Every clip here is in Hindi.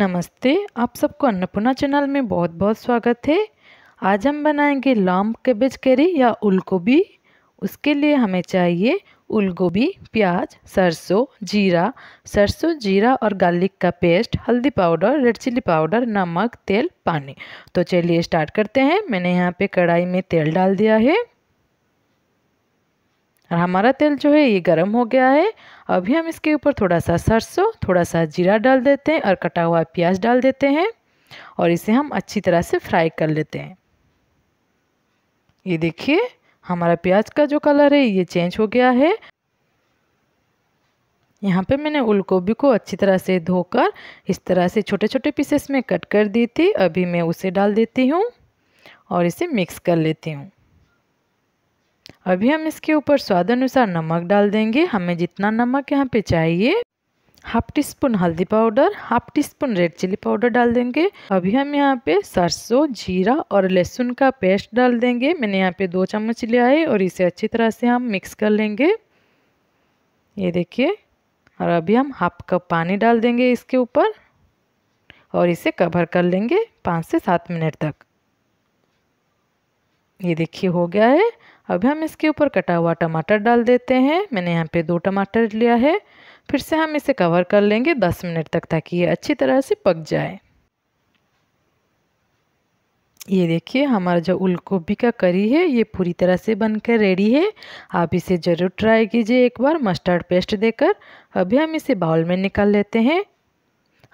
नमस्ते आप सबको अन्नपूर्णा चैनल में बहुत बहुत स्वागत है आज हम बनाएंगे लॉम्ब केबेज करी या उल गोभी उसके लिए हमें चाहिए उल गोभी प्याज सरसों जीरा सरसों जीरा और गार्लिक का पेस्ट हल्दी पाउडर रेड चिली पाउडर नमक तेल पानी तो चलिए स्टार्ट करते हैं मैंने यहाँ पे कढ़ाई में तेल डाल दिया है और हमारा तेल जो है ये गर्म हो गया है अभी हम इसके ऊपर थोड़ा सा सरसों थोड़ा सा जीरा डाल देते हैं और कटा हुआ प्याज डाल देते हैं और इसे हम अच्छी तरह से फ्राई कर लेते हैं ये देखिए हमारा प्याज का जो कलर है ये चेंज हो गया है यहाँ पे मैंने उल गोभी को अच्छी तरह से धोकर इस तरह से छोटे छोटे पीसेस में कट कर दी थी अभी मैं उसे डाल देती हूँ और इसे मिक्स कर लेती हूँ अभी हम इसके ऊपर स्वाद अनुसार नमक डाल देंगे हमें जितना नमक यहाँ पे चाहिए हाफ टी स्पून हल्दी powder half teaspoon red chilli powder डाल देंगे अभी हम यहाँ पे सरसों जीरा और लहसुन का पेस्ट डाल देंगे मैंने यहाँ पे दो चम्मच लिया है और इसे अच्छी तरह से हम मिक्स कर लेंगे ये देखिए और अभी हम हाफ कप पानी डाल देंगे इसके ऊपर और इसे कवर कर लेंगे पाँच से सात मिनट तक ये देखिए हो गया है अब हम इसके ऊपर कटा हुआ टमाटर डाल देते हैं मैंने यहाँ पे दो टमाटर लिया है फिर से हम इसे कवर कर लेंगे दस मिनट तक ताकि ये अच्छी तरह से पक जाए ये देखिए हमारा जो उल गोभी का करी है ये पूरी तरह से बनकर रेडी है आप इसे ज़रूर ट्राई कीजिए एक बार मस्टर्ड पेस्ट देकर अभी हम इसे बाउल में निकाल लेते हैं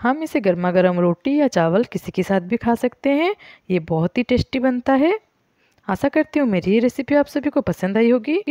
हम इसे गर्मा गर्म रोटी या चावल किसी के साथ भी खा सकते हैं ये बहुत ही टेस्टी बनता है आशा करती हूँ मेरी ये रेसिपी आप सभी को पसंद आई होगी